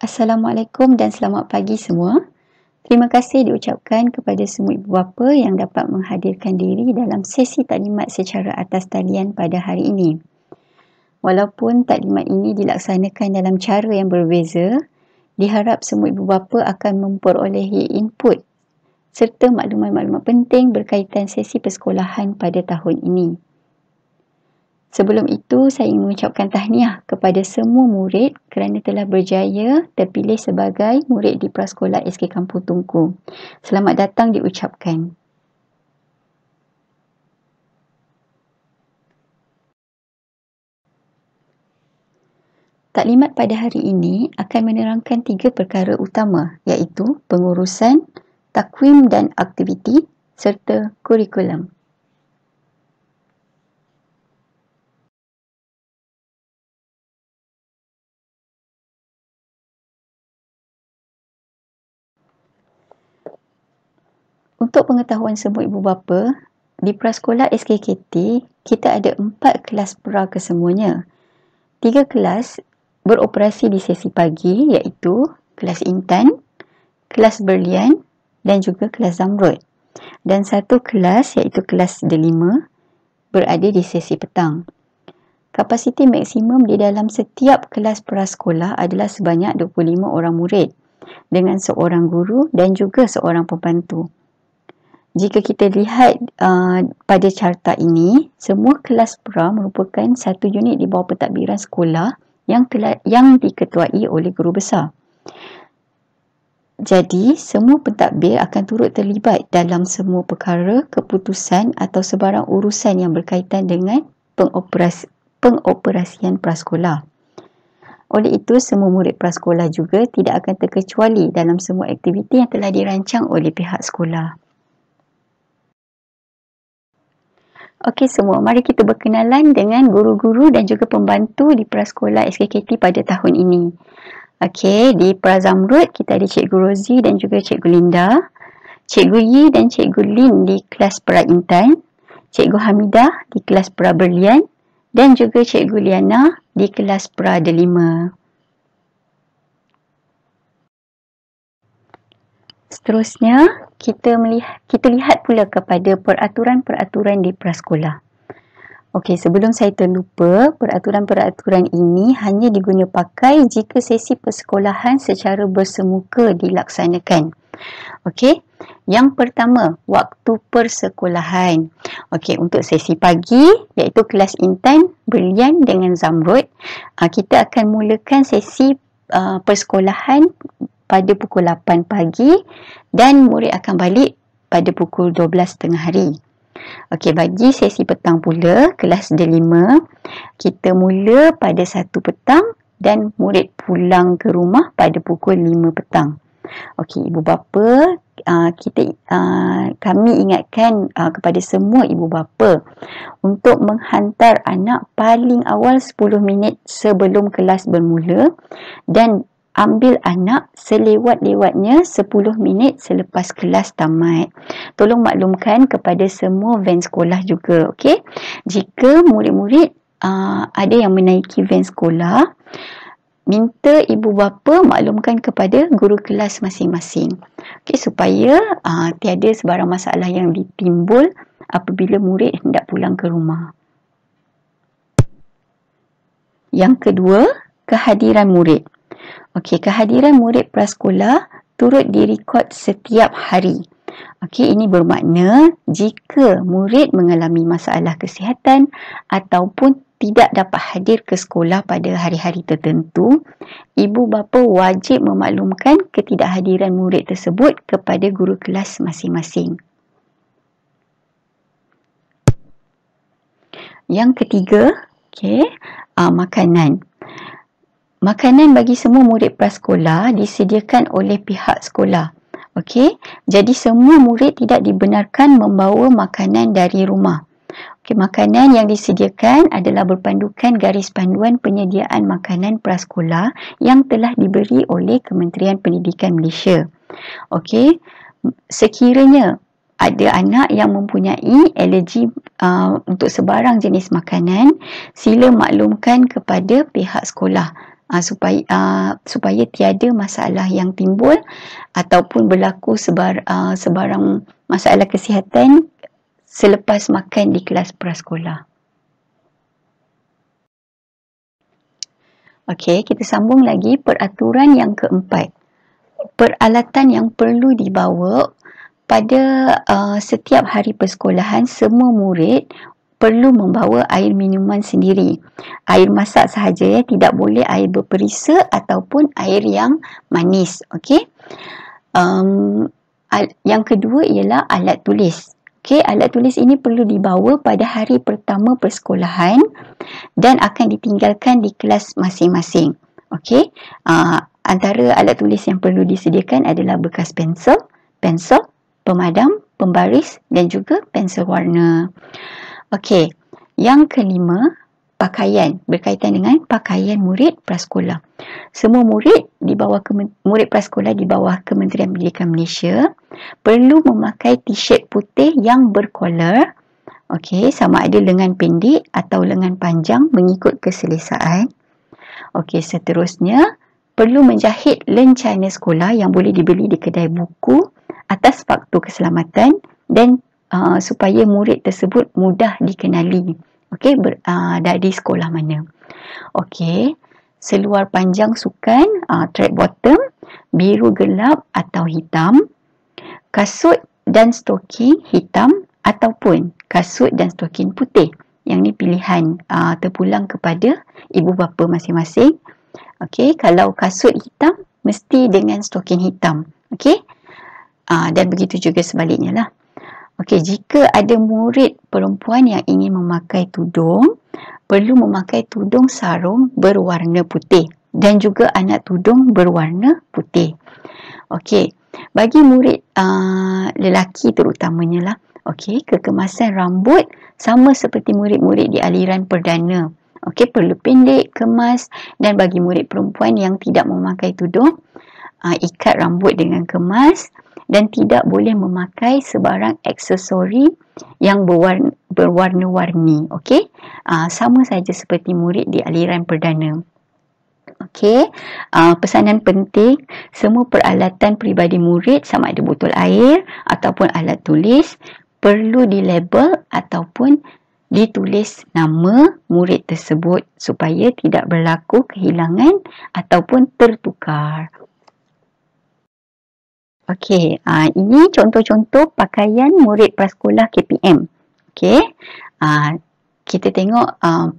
Assalamualaikum dan selamat pagi semua. Terima kasih diucapkan kepada semua ibu bapa yang dapat menghadirkan diri dalam sesi taklimat secara atas talian pada hari ini. Walaupun taklimat ini dilaksanakan dalam cara yang berbeza, diharap semua ibu bapa akan memperolehi input serta maklumat-maklumat penting berkaitan sesi persekolahan pada tahun ini. Sebelum itu, saya ingin mengucapkan tahniah kepada semua murid kerana telah berjaya terpilih sebagai murid di Prasekolah SK Kampung Tungku. Selamat datang diucapkan. Taklimat pada hari ini akan menerangkan tiga perkara utama iaitu pengurusan, takwim dan aktiviti serta kurikulum. Untuk pengetahuan semua ibu bapa, di prasekolah SKKT, kita ada empat kelas pra kesemuanya. Tiga kelas beroperasi di sesi pagi iaitu kelas intan, kelas berlian dan juga kelas zamrud. Dan satu kelas iaitu kelas delima berada di sesi petang. Kapasiti maksimum di dalam setiap kelas prasekolah adalah sebanyak 25 orang murid dengan seorang guru dan juga seorang pembantu jika kita lihat uh, pada carta ini, semua kelas pra merupakan satu unit di bawah pentadbiran sekolah yang telah, yang diketuai oleh guru besar. Jadi, semua pentadbir akan turut terlibat dalam semua perkara, keputusan atau sebarang urusan yang berkaitan dengan pengoperasi, pengoperasian prasekolah. Oleh itu, semua murid prasekolah juga tidak akan terkecuali dalam semua aktiviti yang telah dirancang oleh pihak sekolah. Okey semua, mari kita berkenalan dengan guru-guru dan juga pembantu di prasekolah SKKT pada tahun ini. Okey, di Prazamrud kita ada Cikgu Rozi dan juga Cikgu Linda. Cikgu Yi dan Cikgu Lin di kelas Pra Intan. Cikgu Hamidah di kelas Pra Berlian. Dan juga Cikgu Liana di kelas Pra Delima. Seterusnya, kita melihat kita lihat pula kepada peraturan-peraturan di prasekolah. Okey, sebelum saya terlupa, peraturan-peraturan ini hanya diguna pakai jika sesi persekolahan secara bersemuka dilaksanakan. Okey, yang pertama, waktu persekolahan. Okey, untuk sesi pagi iaitu kelas Intan, Berlian dengan Zamrud, ah, kita akan mulakan sesi ah, persekolahan pada pukul 8 pagi dan murid akan balik pada pukul 12.30 hari. Okey, bagi sesi petang pula, kelas D5, kita mula pada 1 petang dan murid pulang ke rumah pada pukul 5 petang. Okey, ibu bapa, kita kami ingatkan kepada semua ibu bapa untuk menghantar anak paling awal 10 minit sebelum kelas bermula dan ambil anak selewat-lewatnya 10 minit selepas kelas tamat. Tolong maklumkan kepada semua van sekolah juga, okay? Jika murid-murid uh, ada yang menaiki van sekolah, minta ibu bapa maklumkan kepada guru kelas masing-masing. okay? supaya uh, tiada sebarang masalah yang ditimbul apabila murid hendak pulang ke rumah. Yang kedua, kehadiran murid. Okey, kehadiran murid prasekolah turut direkod setiap hari. Okey, ini bermakna jika murid mengalami masalah kesihatan ataupun tidak dapat hadir ke sekolah pada hari-hari tertentu, ibu bapa wajib memaklumkan ketidakhadiran murid tersebut kepada guru kelas masing-masing. Yang ketiga, okey, uh, makanan makanan bagi semua murid prasekolah disediakan oleh pihak sekolah. Okey, jadi semua murid tidak dibenarkan membawa makanan dari rumah. Okey, makanan yang disediakan adalah berpandukan garis panduan penyediaan makanan prasekolah yang telah diberi oleh Kementerian Pendidikan Malaysia. Okey, sekiranya ada anak yang mempunyai alergi uh, untuk sebarang jenis makanan, sila maklumkan kepada pihak sekolah uh, supaya uh, supaya tiada masalah yang timbul ataupun berlaku sebar, uh, sebarang masalah kesihatan selepas makan di kelas prasekolah. Okey, kita sambung lagi peraturan yang keempat. Peralatan yang perlu dibawa pada uh, setiap hari persekolahan semua murid perlu membawa air minuman sendiri. Air masak sahaja ya, tidak boleh air berperisa ataupun air yang manis. Okey. Um, yang kedua ialah alat tulis. Okey, alat tulis ini perlu dibawa pada hari pertama persekolahan dan akan ditinggalkan di kelas masing-masing. Okey, uh, antara alat tulis yang perlu disediakan adalah bekas pensel, pensel, pemadam, pembaris dan juga pensel warna. Okey, yang kelima, pakaian berkaitan dengan pakaian murid prasekolah. Semua murid di bawah murid prasekolah di bawah Kementerian Pendidikan Malaysia perlu memakai t-shirt putih yang berkolar. Okey, sama ada lengan pendek atau lengan panjang mengikut keselesaan. Okey, seterusnya perlu menjahit lencana sekolah yang boleh dibeli di kedai buku atas faktor keselamatan dan uh, supaya murid tersebut mudah dikenali okey ber, uh, dari sekolah mana okey seluar panjang sukan uh, track bottom biru gelap atau hitam kasut dan stoking hitam ataupun kasut dan stoking putih yang ni pilihan uh, terpulang kepada ibu bapa masing-masing okey kalau kasut hitam mesti dengan stoking hitam okey Aa, dan begitu juga sebaliknya lah. Okey, jika ada murid perempuan yang ingin memakai tudung, perlu memakai tudung sarung berwarna putih dan juga anak tudung berwarna putih. Okey, bagi murid uh, lelaki terutamanya lah. Okey, kekemasan rambut sama seperti murid-murid di aliran perdana. Okey, perlu pendek, kemas dan bagi murid perempuan yang tidak memakai tudung, uh, ikat rambut dengan kemas dan tidak boleh memakai sebarang aksesori yang berwarna, warni Okey, uh, sama saja seperti murid di aliran perdana. Okey, uh, pesanan penting, semua peralatan peribadi murid sama ada botol air ataupun alat tulis perlu di label ataupun ditulis nama murid tersebut supaya tidak berlaku kehilangan ataupun tertukar. Okey, uh, ini contoh-contoh pakaian murid prasekolah KPM. Okey, uh, kita tengok uh,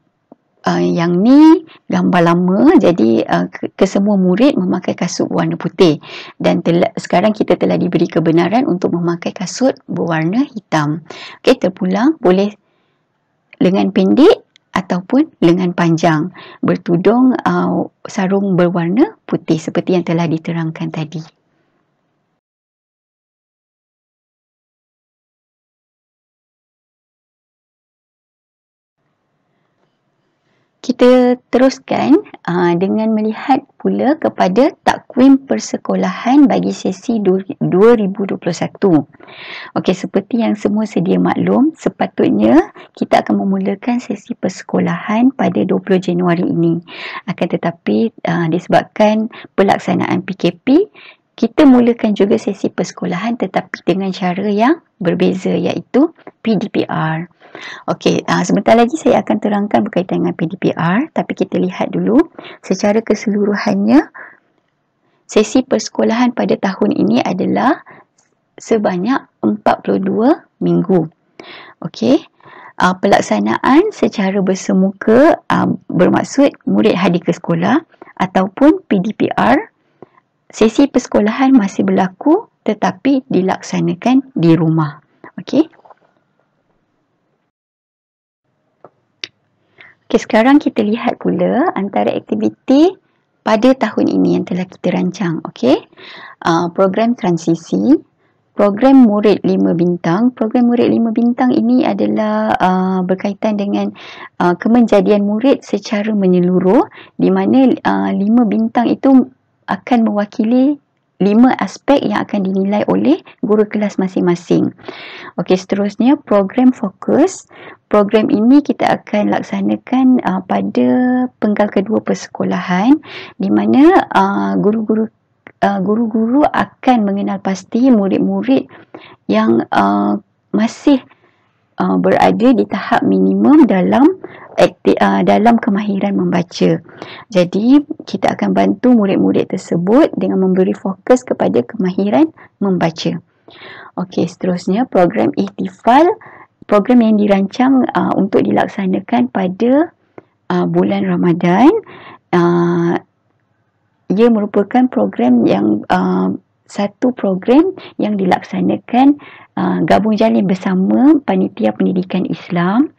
uh, yang ni gambar lama. Jadi, uh, kesemua murid memakai kasut warna putih. Dan telah sekarang kita telah diberi kebenaran untuk memakai kasut berwarna hitam. Okey, terpulang boleh lengan pendek ataupun lengan panjang bertudung uh, sarung berwarna putih seperti yang telah diterangkan tadi. kita teruskan uh, dengan melihat pula kepada takwim persekolahan bagi sesi 2021. Okey, seperti yang semua sedia maklum, sepatutnya kita akan memulakan sesi persekolahan pada 20 Januari ini. Akan tetapi uh, disebabkan pelaksanaan PKP, kita mulakan juga sesi persekolahan tetapi dengan cara yang berbeza iaitu PDPR. Okey, uh, sebentar lagi saya akan terangkan berkaitan dengan PDPR tapi kita lihat dulu secara keseluruhannya sesi persekolahan pada tahun ini adalah sebanyak 42 minggu. Okey. Uh, pelaksanaan secara bersemuka uh, bermaksud murid hadir ke sekolah ataupun PDPR sesi persekolahan masih berlaku tetapi dilaksanakan di rumah. Okey. Okay, sekarang kita lihat pula antara aktiviti pada tahun ini yang telah kita rancang. Okey, Uh, program transisi, program murid lima bintang. Program murid lima bintang ini adalah uh, berkaitan dengan uh, ah, kemenjadian murid secara menyeluruh di mana uh, 5 bintang itu akan mewakili lima aspek yang akan dinilai oleh guru kelas masing-masing. Okey, seterusnya program fokus. Program ini kita akan laksanakan uh, pada penggal kedua persekolahan di mana uh, guru-guru uh, guru-guru uh, akan mengenal pasti murid-murid yang uh, masih uh, berada di tahap minimum dalam akti, uh, dalam kemahiran membaca. Jadi kita akan bantu murid-murid tersebut dengan memberi fokus kepada kemahiran membaca. Okey, seterusnya program Ihtifal, program yang dirancang uh, untuk dilaksanakan pada uh, bulan Ramadan. Uh, ia merupakan program yang uh, satu program yang dilaksanakan uh, gabung jalin bersama panitia pendidikan Islam.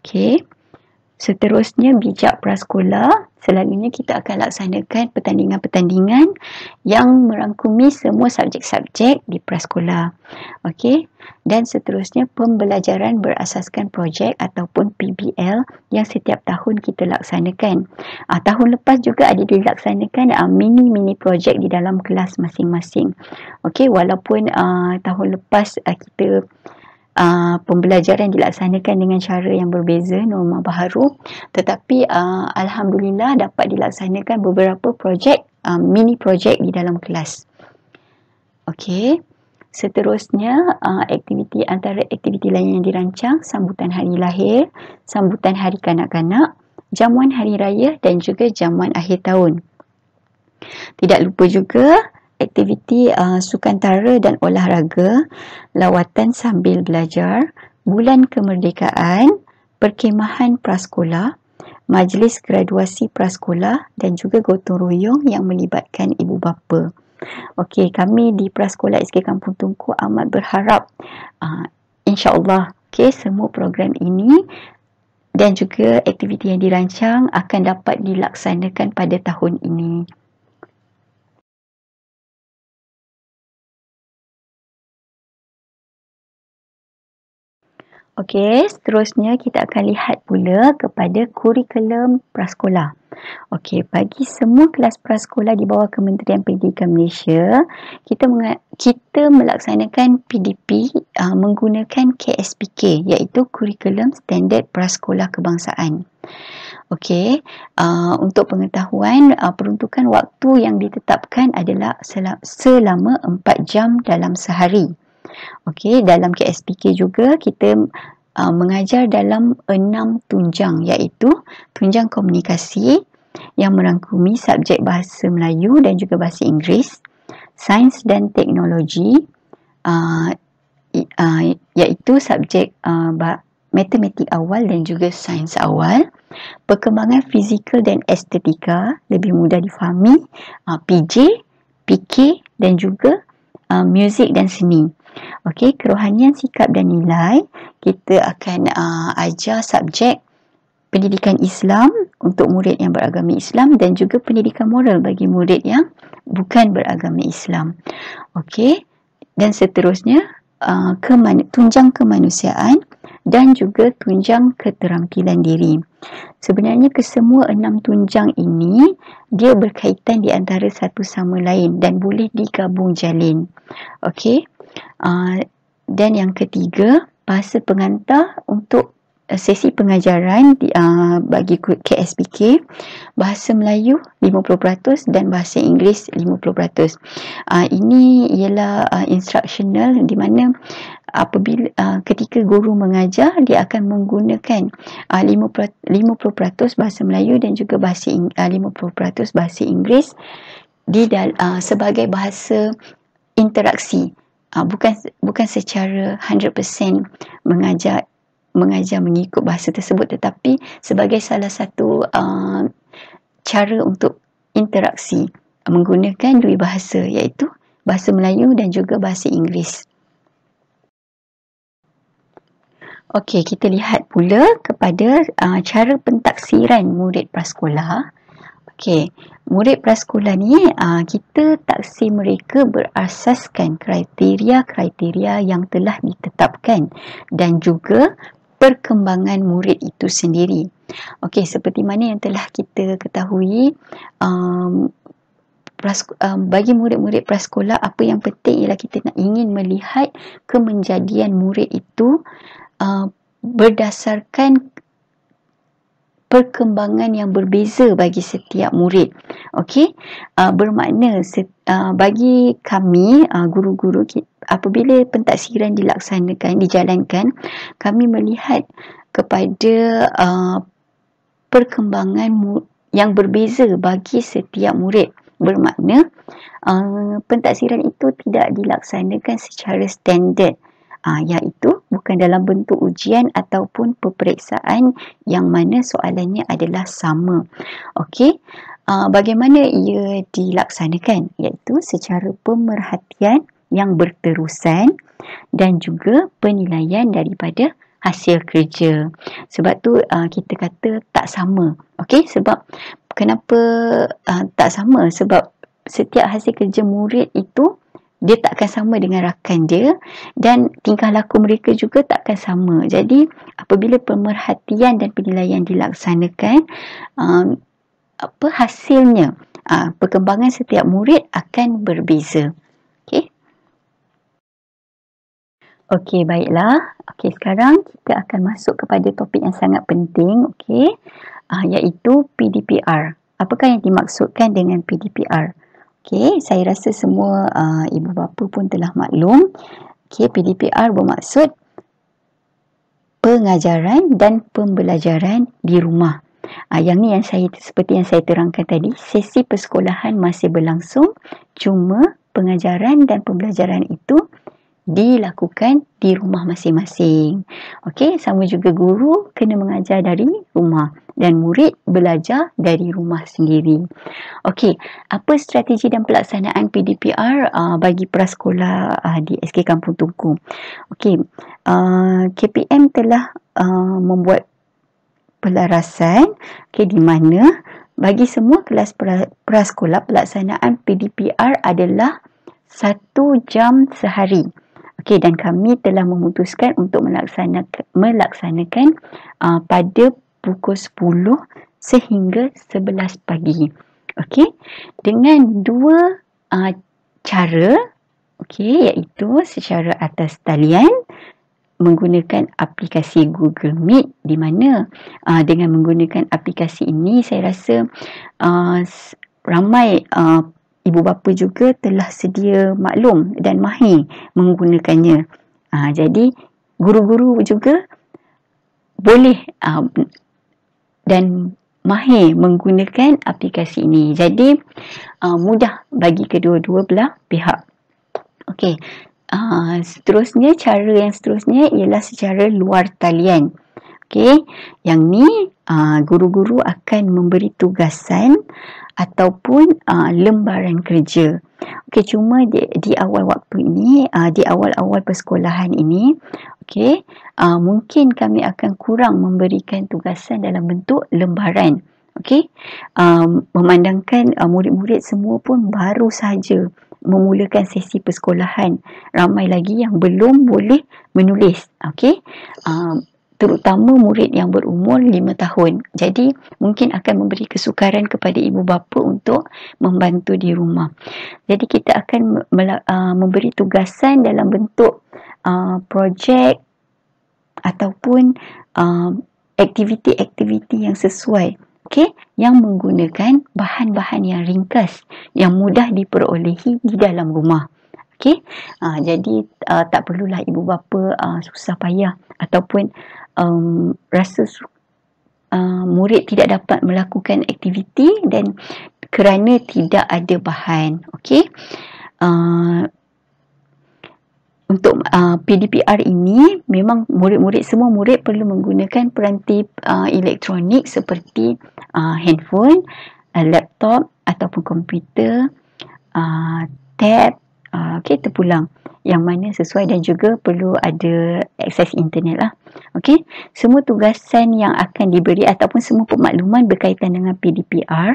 Okey. Seterusnya bijak prasekolah, Selanjutnya kita akan laksanakan pertandingan-pertandingan yang merangkumi semua subjek-subjek di prasekolah. Okey. Dan seterusnya pembelajaran berasaskan projek ataupun PBL yang setiap tahun kita laksanakan. Ah tahun lepas juga ada dilaksanakan ah, mini-mini projek di dalam kelas masing-masing. Okey, walaupun ah, tahun lepas ah, kita uh, pembelajaran dilaksanakan dengan cara yang berbeza norma baharu tetapi uh, alhamdulillah dapat dilaksanakan beberapa projek uh, mini projek di dalam kelas okey Seterusnya, uh, aktiviti antara aktiviti lain yang dirancang, sambutan hari lahir, sambutan hari kanak-kanak, jamuan hari raya dan juga jamuan akhir tahun. Tidak lupa juga aktiviti uh, sukantara dan olahraga, lawatan sambil belajar, bulan kemerdekaan, perkemahan prasekolah, majlis graduasi prasekolah dan juga gotong royong yang melibatkan ibu bapa. Okey, kami di prasekolah SK Kampung Tungku amat berharap uh, insya-Allah okey semua program ini dan juga aktiviti yang dirancang akan dapat dilaksanakan pada tahun ini. Okey, seterusnya kita akan lihat pula kepada kurikulum prasekolah. Okey, bagi semua kelas prasekolah di bawah Kementerian Pendidikan Malaysia, kita kita melaksanakan PDP uh, ah, menggunakan KSPK iaitu kurikulum standard prasekolah kebangsaan. Okey, uh, untuk pengetahuan uh, peruntukan waktu yang ditetapkan adalah selama 4 jam dalam sehari. Okey, dalam KSPK juga kita uh, mengajar dalam enam tunjang iaitu tunjang komunikasi yang merangkumi subjek bahasa Melayu dan juga bahasa Inggeris, sains dan teknologi uh, uh, iaitu subjek uh, matematik awal dan juga sains awal. Perkembangan fizikal dan estetika lebih mudah difahami, uh, PJ, PK dan juga uh, muzik dan seni. Okey, kerohanian, sikap dan nilai. Kita akan uh, ajar subjek pendidikan Islam untuk murid yang beragama Islam dan juga pendidikan moral bagi murid yang bukan beragama Islam. Okey, dan seterusnya, uh, keman- tunjang kemanusiaan dan juga tunjang keterampilan diri. Sebenarnya kesemua enam tunjang ini dia berkaitan di antara satu sama lain dan boleh digabung jalin. Okey. Ah, dan yang ketiga, bahasa pengantar untuk eh, sesi pengajaran di, uh, bagi KSPK bahasa Melayu 50% dan bahasa Inggeris 50%. Uh, ah, ini ialah uh, instructional di mana apabila uh, ketika guru mengajar dia akan menggunakan uh, 50% 50% bahasa Melayu dan juga bahasa uh, 50% bahasa Inggeris di uh, sebagai bahasa interaksi uh, bukan bukan secara 100% mengajar mengajar mengikut bahasa tersebut tetapi sebagai salah satu uh, cara untuk interaksi menggunakan dua bahasa iaitu bahasa Melayu dan juga bahasa Inggeris. Okey, kita lihat pula kepada uh, cara pentaksiran murid prasekolah. Okey, murid prasekolah ni uh, kita taksi mereka berasaskan kriteria-kriteria yang telah ditetapkan dan juga perkembangan murid itu sendiri. Okey, seperti mana yang telah kita ketahui um, um bagi murid-murid prasekolah apa yang penting ialah kita nak ingin melihat kemenjadian murid itu uh, berdasarkan perkembangan yang berbeza bagi setiap murid. Okey, uh, bermakna uh, bagi kami uh, guru-guru apabila pentaksiran dilaksanakan, dijalankan, kami melihat kepada uh, perkembangan yang berbeza bagi setiap murid. Bermakna uh, pentaksiran itu tidak dilaksanakan secara standard. Ha, iaitu bukan dalam bentuk ujian ataupun peperiksaan yang mana soalannya adalah sama. Okey, ha, bagaimana ia dilaksanakan? Iaitu secara pemerhatian yang berterusan dan juga penilaian daripada hasil kerja. Sebab tu uh, kita kata tak sama. Okey, sebab kenapa uh, tak sama? Sebab setiap hasil kerja murid itu dia tak akan sama dengan rakan dia dan tingkah laku mereka juga tak akan sama. Jadi apabila pemerhatian dan penilaian dilaksanakan, um, apa hasilnya? Uh, perkembangan setiap murid akan berbeza. Okey. Okey, baiklah. Okey, sekarang kita akan masuk kepada topik yang sangat penting, okey, uh, iaitu PDPR. Apakah yang dimaksudkan dengan PDPR? Okay, saya rasa semua uh, ibu bapa pun telah maklum. Okay, PDPR bermaksud pengajaran dan pembelajaran di rumah. Uh, yang ni yang saya seperti yang saya terangkan tadi, sesi persekolahan masih berlangsung, cuma pengajaran dan pembelajaran itu dilakukan di rumah masing-masing. Okey, sama juga guru kena mengajar dari rumah dan murid belajar dari rumah sendiri. Okey, apa strategi dan pelaksanaan PDPR uh, bagi prasekolah uh, di SK Kampung Tungku? Okey, uh, KPM telah uh, membuat pelarasan okay, di mana bagi semua kelas pra- prasekolah pelaksanaan PDPR adalah satu jam sehari. Okey dan kami telah memutuskan untuk melaksanakan melaksanakan uh, pada pukul 10 sehingga 11 pagi. Okey. Dengan dua uh, cara okey iaitu secara atas talian menggunakan aplikasi Google Meet di mana uh, dengan menggunakan aplikasi ini saya rasa uh, ramai uh, ibu bapa juga telah sedia maklum dan mahir menggunakannya. Ha, jadi guru-guru juga boleh uh, dan mahir menggunakan aplikasi ini. Jadi uh, mudah bagi kedua-dua belah pihak. Okey. Uh, seterusnya cara yang seterusnya ialah secara luar talian. Okey, yang ni ah, guru-guru uh, akan memberi tugasan ataupun uh, lembaran kerja. Okey, cuma di, di awal waktu ini, uh, di awal-awal persekolahan ini, okey, uh, mungkin kami akan kurang memberikan tugasan dalam bentuk lembaran. Okey, um, memandangkan uh, murid-murid semua pun baru saja memulakan sesi persekolahan, ramai lagi yang belum boleh menulis. Okey, um, terutama murid yang berumur 5 tahun. Jadi, mungkin akan memberi kesukaran kepada ibu bapa untuk membantu di rumah. Jadi, kita akan memberi tugasan dalam bentuk projek ataupun aktiviti-aktiviti yang sesuai. Okay? Yang menggunakan bahan-bahan yang ringkas, yang mudah diperolehi di dalam rumah. Okey. Ha, jadi uh, tak perlulah ibu bapa uh, susah payah ataupun um, rasa uh, murid tidak dapat melakukan aktiviti dan kerana tidak ada bahan. Okay, Uh, untuk uh, PDPR ini memang murid-murid semua murid perlu menggunakan peranti uh, elektronik seperti uh, handphone, uh, laptop ataupun komputer, uh, tab, uh, ah, terpulang yang mana sesuai dan juga perlu ada akses internet lah. Okey, semua tugasan yang akan diberi ataupun semua pemakluman berkaitan dengan PDPR,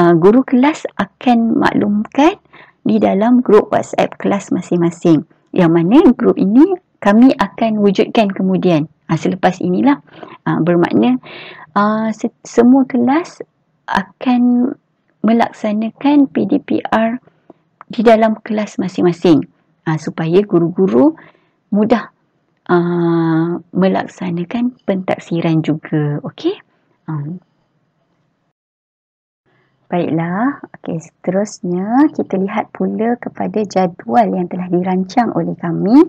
uh, ah, guru kelas akan maklumkan di dalam grup WhatsApp kelas masing-masing. Yang mana grup ini kami akan wujudkan kemudian. Ha, selepas inilah ha, bermakna ha, se- semua kelas akan melaksanakan PDPR di dalam kelas masing-masing uh, supaya guru-guru mudah uh, melaksanakan pentaksiran juga okey um. baiklah okay. seterusnya kita lihat pula kepada jadual yang telah dirancang oleh kami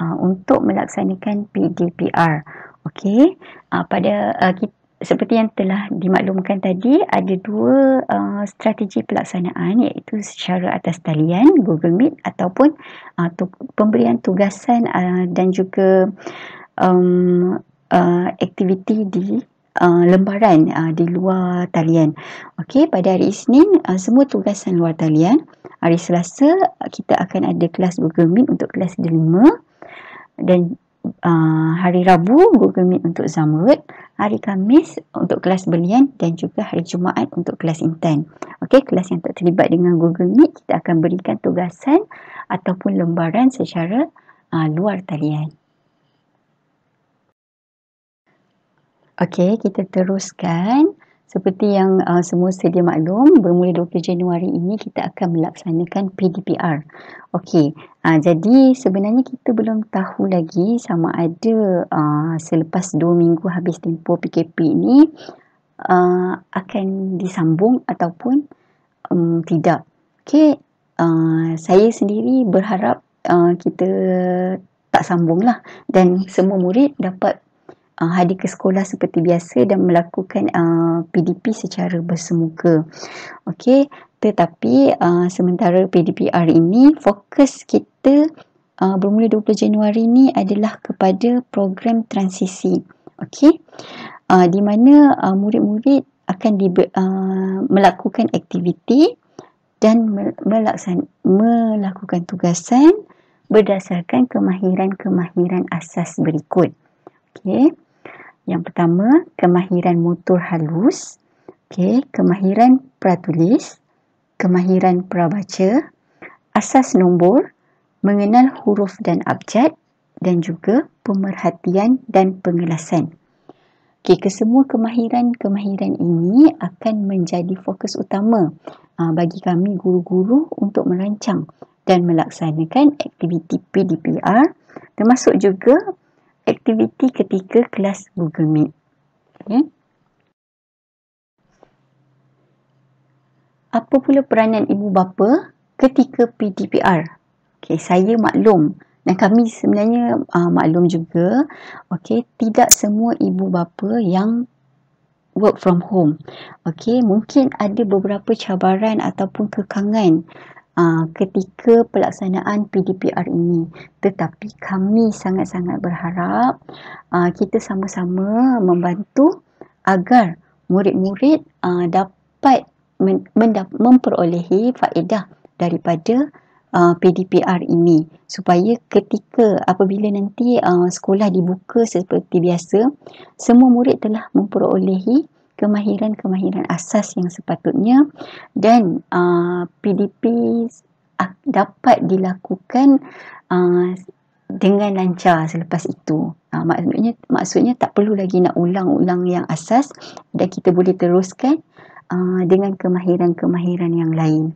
uh, untuk melaksanakan PDPR okay? uh, pada uh, kita seperti yang telah dimaklumkan tadi, ada dua uh, strategi pelaksanaan iaitu secara atas talian Google Meet ataupun uh, tu- pemberian tugasan uh, dan juga um, uh, aktiviti di Uh, lembaran uh, di luar talian. Okey, pada hari Isnin uh, semua tugasan luar talian. Hari Selasa kita akan ada kelas Google Meet untuk kelas D5 dan uh, hari Rabu Google Meet untuk Zamrud, hari Kamis untuk kelas belian dan juga hari Jumaat untuk kelas intern. Okey, kelas yang tak terlibat dengan Google Meet kita akan berikan tugasan ataupun lembaran secara uh, luar talian. Okey, kita teruskan. Seperti yang uh, semua sedia maklum, bermula 20 Januari ini kita akan melaksanakan PDPR. Okey, uh, jadi sebenarnya kita belum tahu lagi sama ada uh, selepas 2 minggu habis tempoh PKP ini uh, akan disambung ataupun um, tidak. Okey, uh, saya sendiri berharap uh, kita tak sambung lah dan semua murid dapat uh, hadir ke sekolah seperti biasa dan melakukan uh, PDP secara bersemuka. Okey, tetapi uh, sementara PDPR ini fokus kita uh, bermula 20 Januari ini adalah kepada program transisi. Okey. Uh, di mana uh, murid-murid akan di, uh, melakukan aktiviti dan melaksan, melakukan tugasan berdasarkan kemahiran-kemahiran asas berikut. Okey. Yang pertama, kemahiran motor halus. Okey, kemahiran pratulis, kemahiran prabaca, asas nombor, mengenal huruf dan abjad dan juga pemerhatian dan pengelasan. Okey, kesemua kemahiran-kemahiran ini akan menjadi fokus utama aa, ah, bagi kami guru-guru untuk merancang dan melaksanakan aktiviti PDPR termasuk juga aktiviti ketika kelas Google Meet. Hmm? Apa pula peranan ibu bapa ketika PDPR? Okay, saya maklum dan kami sebenarnya uh, maklum juga okay, tidak semua ibu bapa yang work from home. Okay, mungkin ada beberapa cabaran ataupun kekangan Ah, ketika pelaksanaan PDPR ini. Tetapi kami sangat-sangat berharap ah, kita sama-sama membantu agar murid-murid ah, dapat memperolehi faedah daripada PDPR ini supaya ketika apabila nanti sekolah dibuka seperti biasa semua murid telah memperolehi kemahiran-kemahiran asas yang sepatutnya dan uh, PDP dapat dilakukan uh, dengan lancar selepas itu. Uh, maksudnya maksudnya tak perlu lagi nak ulang-ulang yang asas dan kita boleh teruskan uh, dengan kemahiran-kemahiran yang lain.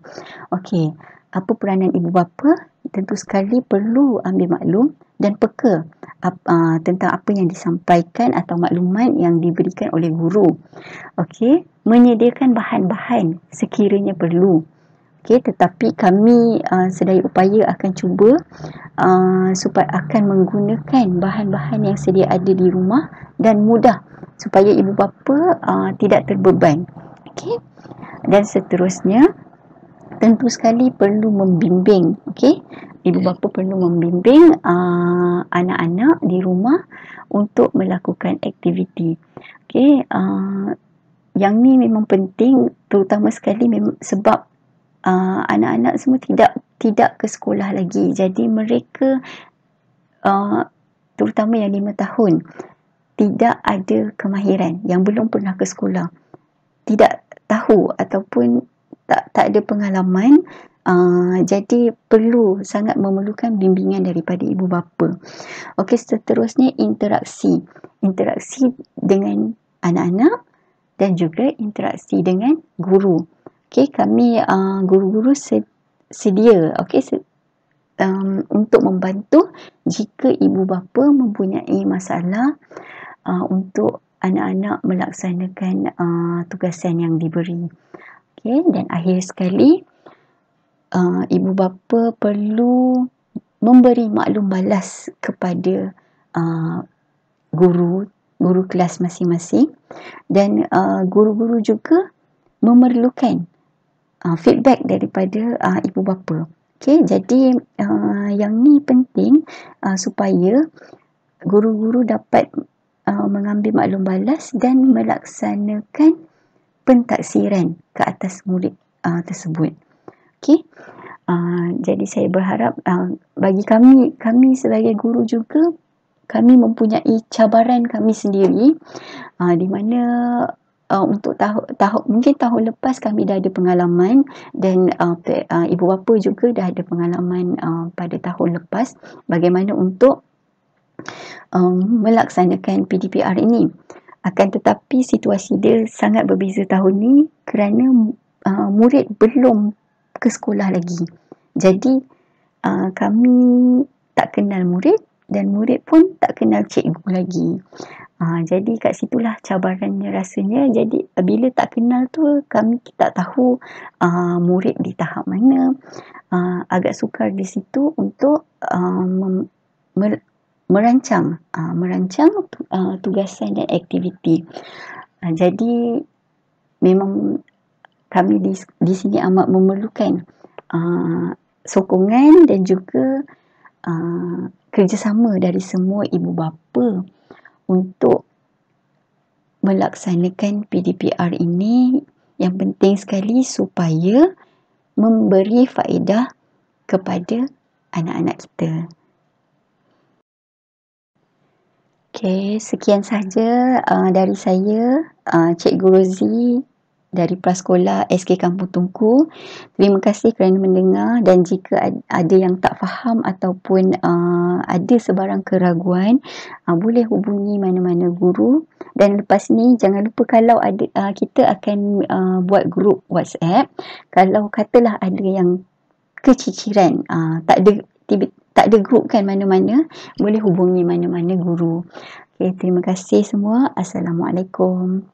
Okey, apa peranan ibu bapa tentu sekali perlu ambil maklum dan peka uh, tentang apa yang disampaikan atau maklumat yang diberikan oleh guru. Okey, menyediakan bahan-bahan sekiranya perlu. Okey, tetapi kami uh, sedaya upaya akan cuba uh, supaya akan menggunakan bahan-bahan yang sedia ada di rumah dan mudah supaya ibu bapa uh, tidak terbeban. Okey. Dan seterusnya, tentu sekali perlu membimbing okey ibu bapa perlu membimbing uh, anak-anak di rumah untuk melakukan aktiviti okey uh, yang ni memang penting terutama sekali memang sebab uh, anak-anak semua tidak tidak ke sekolah lagi jadi mereka uh, terutama yang lima tahun tidak ada kemahiran yang belum pernah ke sekolah tidak tahu ataupun tak tak ada pengalaman uh, jadi perlu sangat memerlukan bimbingan daripada ibu bapa okey seterusnya interaksi interaksi dengan anak-anak dan juga interaksi dengan guru okey kami uh, guru-guru sedia okey se- um, untuk membantu jika ibu bapa mempunyai masalah uh, untuk anak-anak melaksanakan uh, tugasan yang diberi. Okay. Dan akhir sekali, uh, ibu bapa perlu memberi maklum balas kepada uh, guru, guru kelas masing-masing. Dan uh, guru-guru juga memerlukan uh, feedback daripada uh, ibu bapa. Okay, jadi uh, yang ni penting uh, supaya guru-guru dapat uh, mengambil maklum balas dan melaksanakan pentaksiran ke atas murid uh, tersebut. Okey. Uh, jadi saya berharap uh, bagi kami kami sebagai guru juga kami mempunyai cabaran kami sendiri uh, di mana uh, untuk tahun tahu, mungkin tahun lepas kami dah ada pengalaman dan uh, uh, ibu bapa juga dah ada pengalaman uh, pada tahun lepas bagaimana untuk um, melaksanakan PDPR ini. Akan tetapi situasi dia sangat berbeza tahun ni kerana uh, murid belum ke sekolah lagi. Jadi uh, kami tak kenal murid dan murid pun tak kenal cikgu lagi. Ha, jadi kat situlah cabarannya rasanya. Jadi bila tak kenal tu kami tak tahu uh, murid di tahap mana. Uh, agak sukar di situ untuk uh, merancang uh, merancang uh, tugasan dan aktiviti. Uh, jadi memang kami di, di sini amat memerlukan uh, sokongan dan juga uh, kerjasama dari semua ibu bapa untuk melaksanakan PDPR ini yang penting sekali supaya memberi faedah kepada anak-anak kita. Okay, sekian sahaja uh, dari saya, uh, Cikgu Rozi dari Prasekolah SK Kampung Tungku. Terima kasih kerana mendengar dan jika ada yang tak faham ataupun uh, ada sebarang keraguan, uh, boleh hubungi mana-mana guru. Dan lepas ni jangan lupa kalau ada uh, kita akan uh, buat grup WhatsApp. Kalau katalah ada yang keciciran, uh, tak ada tiba-tiba tak ada grup kan mana-mana, boleh hubungi mana-mana guru. Okay, terima kasih semua. Assalamualaikum.